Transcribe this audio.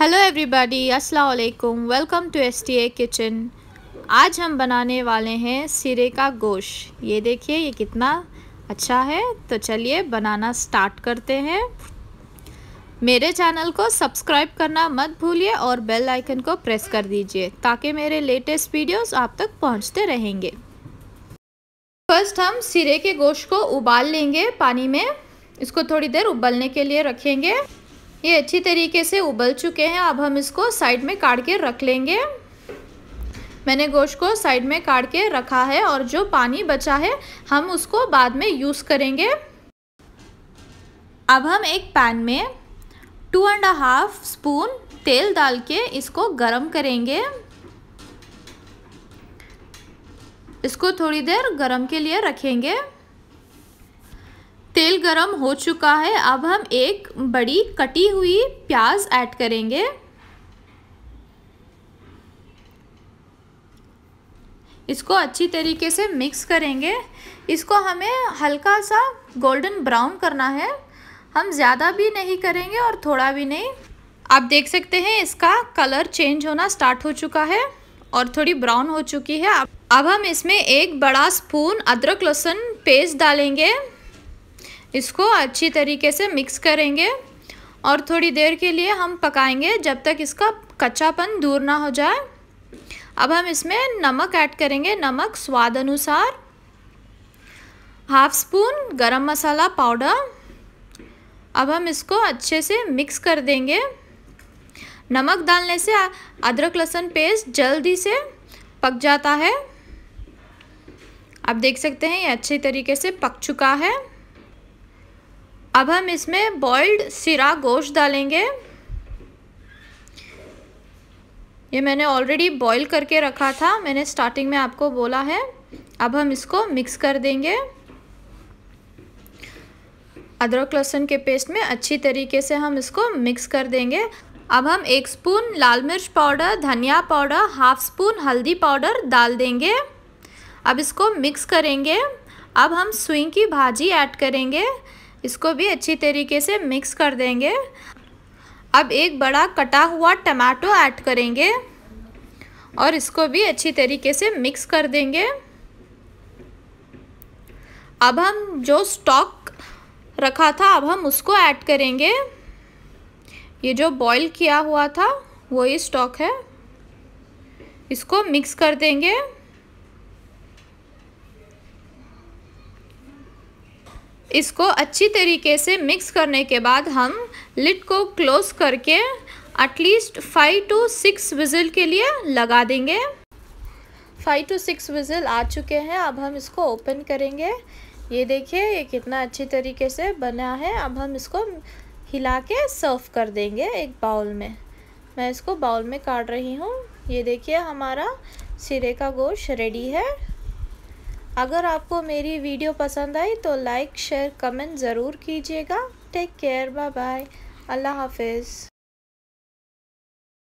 hello everybody अस्सलाम वालेकुम welcome to S T A kitchen आज हम बनाने वाले हैं सिरे का गोश ये देखिए ये कितना अच्छा है तो चलिए बनाना स्टार्ट करते हैं मेरे चैनल को सब्सक्राइब करना मत भूलिए और बेल आइकन को प्रेस कर दीजिए ताकि मेरे लेटेस्ट वीडियोस आप तक पहुंचते रहेंगे फर्स्ट हम सिरे के गोश्त को उबाल लेंगे पानी में इसको थोड़ी देर उबलने के लिए रखेंगे ये अच्छी तरीके से उबल चुके हैं अब हम इसको साइड में काट के रख लेंगे मैंने गोश्त को साइड में काट के रखा है और जो पानी बचा है हम उसको बाद में यूज़ करेंगे अब हम एक पैन में टू एंड हाफ स्पून तेल डाल के इसको गरम करेंगे इसको थोड़ी देर गरम के लिए रखेंगे तेल गरम हो चुका है अब हम एक बड़ी कटी हुई प्याज ऐड करेंगे इसको अच्छी तरीके से मिक्स करेंगे इसको हमें हल्का सा गोल्डन ब्राउन करना है हम ज़्यादा भी नहीं करेंगे और थोड़ा भी नहीं आप देख सकते हैं इसका कलर चेंज होना स्टार्ट हो चुका है और थोड़ी ब्राउन हो चुकी है अब हम इसमें एक बड़ा स्पून अदरक लहसुन पेस्ट डालेंगे इसको अच्छी तरीके से मिक्स करेंगे और थोड़ी देर के लिए हम पकाएंगे जब तक इसका कच्चापन दूर ना हो जाए अब हम इसमें नमक ऐड करेंगे नमक स्वाद अनुसार हाफ स्पून गरम मसाला पाउडर अब हम इसको अच्छे से मिक्स कर देंगे नमक डालने से अदरक लहसुन पेस्ट जल्दी से पक जाता है आप देख सकते हैं ये अच्छे तरीके से पक चुका है अब हम इसमें बॉइल्ड सिरा गोश्त डालेंगे ये मैंने ऑलरेडी बॉईल करके रखा था मैंने स्टार्टिंग में आपको बोला है अब हम इसको मिक्स कर देंगे अदरक लहसुन के पेस्ट में अच्छी तरीके से हम इसको मिक्स कर देंगे अब हम एक स्पून लाल मिर्च पाउडर धनिया पाउडर हाफ स्पून हल्दी पाउडर डाल देंगे अब इसको मिक्स करेंगे अब हम सुई की भाजी ऐड करेंगे इसको भी अच्छी तरीके से मिक्स कर देंगे अब एक बड़ा कटा हुआ टमाटो ऐड करेंगे और इसको भी अच्छी तरीके से मिक्स कर देंगे अब हम जो स्टॉक रखा था अब हम उसको ऐड करेंगे ये जो बॉईल किया हुआ था वही स्टॉक है इसको मिक्स कर देंगे इसको अच्छी तरीके से मिक्स करने के बाद हम लिड को क्लोज करके at least five to six whistle के लिए लगा देंगे फाइव टू सिक्स विज़िल आ चुके हैं अब हम इसको ओपन करेंगे ये देखिए ये कितना अच्छी तरीके से बना है अब हम इसको हिला के सर्व कर देंगे एक बाउल में मैं इसको बाउल में काट रही हूँ ये देखिए हमारा सिरे का गोश्त रेडी है अगर आपको मेरी वीडियो पसंद आई तो लाइक शेयर कमेंट ज़रूर कीजिएगा टेक केयर बाय बाय अल्लाह हाफिज़